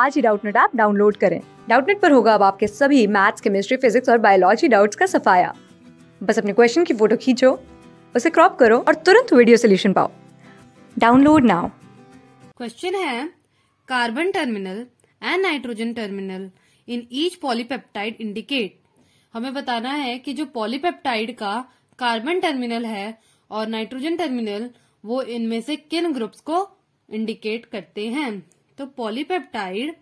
आज ही Doubtnut app download करें डाउटनेट पर होगा अब आपके सभी मैथ्स केमिस्ट्री फिजिक्स और बायोलॉजी डाउट्स का सफाया बस अपने क्वेश्चन की फोटो खींचो उसे क्रॉप करो और तुरंत वीडियो सोल्यूशन पाओ डाउनलोड नाउ क्वेश्चन है carbon terminal and nitrogen terminal in each polypeptide indicate हमें बताना है कि जो पॉलीपेप्टाइड का कार्बन टर्मिनल है और नाइट्रोजन टर्मिनल वो इनमें से किन ग्रुप्स को इंडिकेट करते हैं तो पॉलीपेप्टाइड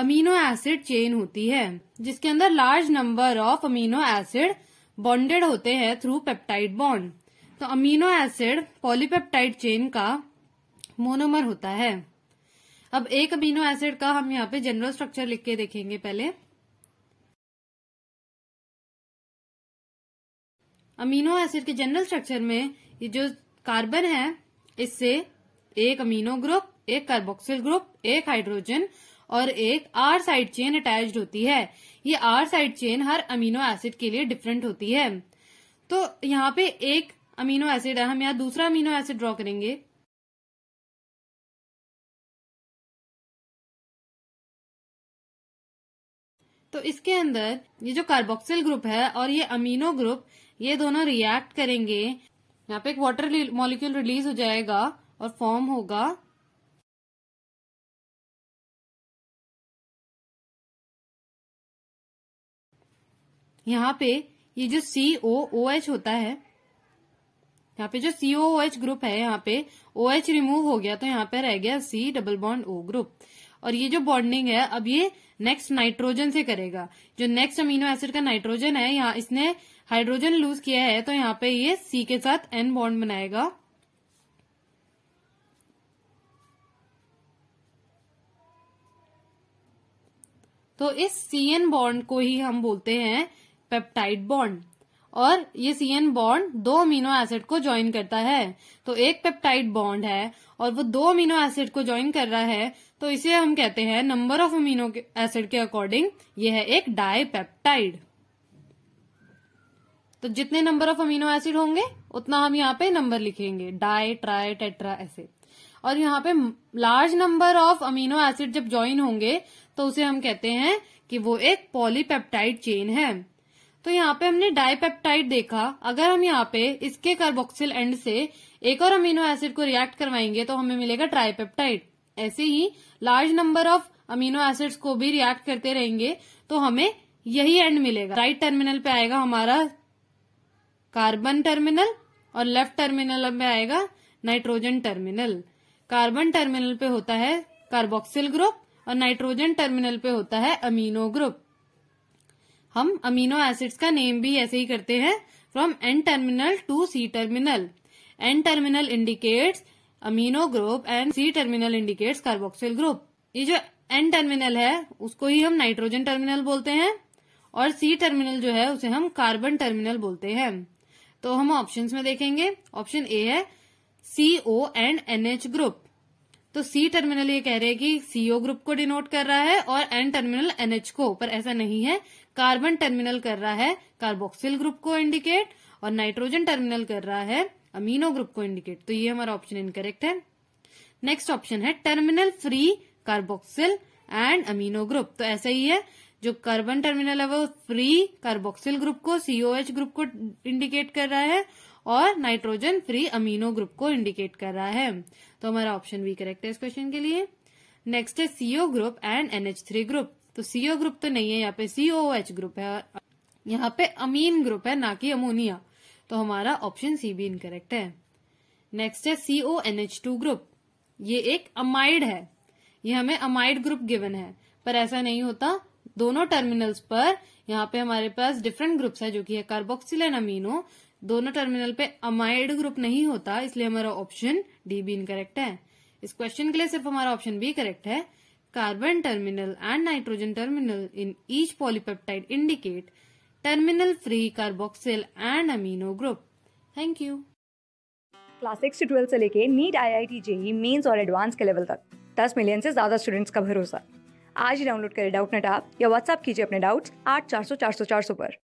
अमीनो एसिड चेन होती है जिसके अंदर large number of amino acid bonded होते हैं थ्रू पेप्टाइड बॉन्ड तो अमीनो एसिड पॉलीपेप्टाइड चेन का मोनोमर होता है अब एक अमीनो एसिड का हम यहाँ पे जनरल स्ट्रक्चर लिख के देखेंगे पहले अमीनो एसिड के जनरल स्ट्रक्चर में ये जो कार्बन है इससे एक अमीनो ग्रुप एक कार्बोक्सिल ग्रुप एक हाइड्रोजन और एक आर साइड चेन अटैच होती है ये आर साइड चेन हर अमीनो एसिड के लिए डिफरेंट होती है तो यहाँ पे एक अमीनो एसिड है हम यहाँ दूसरा अमीनो एसिड ड्रॉ करेंगे तो इसके अंदर ये जो कार्बोक्सिल ग्रुप है और ये अमीनो ग्रुप ये दोनों रिएक्ट करेंगे यहाँ पे एक वाटर मॉलिक्यूल रिलीज हो जाएगा और फॉर्म होगा यहाँ पे ये जो सी ओ ओ एच होता है यहाँ पे जो सी ओ एच ग्रुप है यहाँ पे ओ एच रिमूव हो गया तो यहाँ पे रह गया C double bond O group और ये जो बॉन्डिंग है अब ये नेक्स्ट नाइट्रोजन से करेगा जो नेक्स्ट अमीनो एसिड का नाइट्रोजन है यहाँ इसने हाइड्रोजन लूज किया है तो यहाँ पे ये सी के साथ एन बॉन्ड बनाएगा तो इस सी एन बॉन्ड को ही हम बोलते हैं पेप्टाइड बॉन्ड और ये सी एन बॉन्ड दो अमीनो एसिड को ज्वाइन करता है तो एक पेप्टाइड बॉन्ड है और वो दो अमीनो एसिड को ज्वाइन कर रहा है तो इसे हम कहते हैं नंबर ऑफ अमीनो एसिड के अकॉर्डिंग ये है एक डायपेप्टाइड तो जितने नंबर ऑफ अमीनो एसिड होंगे उतना हम यहाँ पे नंबर लिखेंगे डाई ट्राई टेट्रा ऐसे और यहाँ पे large number of amino acid जब ज्वाइन होंगे तो उसे हम कहते हैं कि वो एक पॉलीपेप्टाइड चेन है तो यहाँ पे हमने डाइपेप्टाइड देखा अगर हम यहाँ पे इसके कार्बोक्सिल एंड से एक और अमीनो एसिड को रिएक्ट करवाएंगे तो हमें मिलेगा ट्राइपेप्टाइड ऐसे ही large number of amino acids को भी रिएक्ट करते रहेंगे तो हमें यही एंड मिलेगा राइट right टर्मिनल पे आएगा हमारा कार्बन टर्मिनल और लेफ्ट टर्मिनल में आएगा नाइट्रोजन टर्मिनल कार्बन टर्मिनल पे होता है कार्बोक्सिल ग्रुप और नाइट्रोजन टर्मिनल पे होता है अमीनो ग्रुप हम अमीनो एसिड्स का नेम भी ऐसे ही करते हैं from N terminal to C terminal N terminal indicates amino group and C terminal indicates carboxyl group ये जो एन टर्मिनल है उसको ही हम नाइट्रोजन टर्मिनल बोलते हैं और सी टर्मिनल जो है उसे हम कार्बन टर्मिनल बोलते हैं तो हम ऑप्शन में देखेंगे ऑप्शन ए है C O and N H group तो सी टर्मिनल ये कह रहे हैं कि सीओ ग्रुप को डिनोट कर रहा है और एन टर्मिनल एनएच को पर ऐसा नहीं है कार्बन टर्मिनल कर रहा है कार्बोक्सिल ग्रुप को इंडिकेट और नाइट्रोजन टर्मिनल कर रहा है अमीनो ग्रुप को इंडिकेट तो ये हमारा ऑप्शन इनकरेक्ट है नेक्स्ट ऑप्शन है terminal free carboxyl and amino group तो ऐसा ही है जो कार्बन टर्मिनल है वो फ्री कार्बोक्सिल ग्रुप को सीओ ग्रुप को इंडिकेट कर रहा है और नाइट्रोजन फ्री अमीनो ग्रुप को इंडिकेट कर रहा है तो हमारा ऑप्शन बी करेक्ट है इस क्वेश्चन के लिए नेक्स्ट है CO group and NH three group तो सीओ ग्रुप तो नहीं है यहाँ पे सीओ एच ग्रुप है यहाँ पे अमीन ग्रुप है ना कि अमोनिया तो हमारा ऑप्शन सी भी इनकरेक्ट है नेक्स्ट है सीओ एनएच टू ग्रुप ये एक अमाइड है ये हमें अमाइड ग्रुप गिवन है पर ऐसा नहीं होता दोनों टर्मिनल्स पर यहाँ पे हमारे पास डिफरेंट ग्रुप्स है जो कि है कार्बोक्सिल एंड अमीनो दोनों टर्मिनल पे अमाइड ग्रुप नहीं होता इसलिए हमारा ऑप्शन डी इन इनकरेक्ट है इस क्वेश्चन के लिए सिर्फ हमारा ऑप्शन बी करेक्ट है carbon terminal and nitrogen terminal in each polypeptide indicate terminal free carboxyl and amino group thank you class six से ट्वेल्थ से लेके NEET I I T JEE mains और एडवांस के लेवल तक दस million से ज्यादा स्टूडेंट्स का भरोसा आज ही डाउनलोड करें डाउट नेट आप या व्हाट्सअप कीजिए अपने डाउट्स आठ चार सौ चार सौ चार सौ पर